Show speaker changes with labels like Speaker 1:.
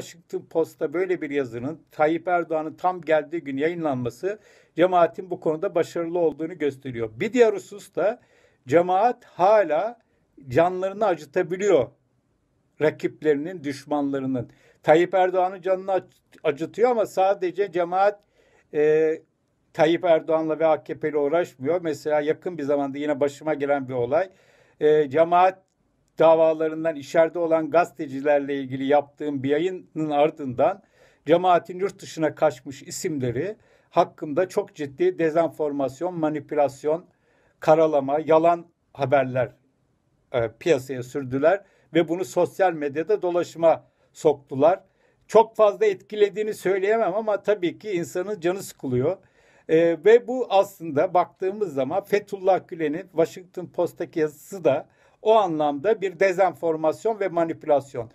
Speaker 1: Washington Post'ta böyle bir yazının Tayyip Erdoğan'ın tam geldiği gün yayınlanması cemaatin bu konuda başarılı olduğunu gösteriyor. Bir diğer husus da cemaat hala canlarını acıtabiliyor rakiplerinin, düşmanlarının. Tayyip Erdoğan'ın canını acıtıyor ama sadece cemaat e, Tayyip Erdoğan'la ve AKP'yle uğraşmıyor. Mesela yakın bir zamanda yine başıma gelen bir olay. E, cemaat davalarından içeride olan gazetecilerle ilgili yaptığım bir yayının ardından cemaatin yurt dışına kaçmış isimleri hakkında çok ciddi dezenformasyon, manipülasyon, karalama, yalan haberler e, piyasaya sürdüler ve bunu sosyal medyada dolaşıma soktular. Çok fazla etkilediğini söyleyemem ama tabii ki insanın canı sıkılıyor. E, ve bu aslında baktığımız zaman Fethullah Gülen'in Washington Post'taki yazısı da o anlamda bir dezenformasyon ve manipülasyon.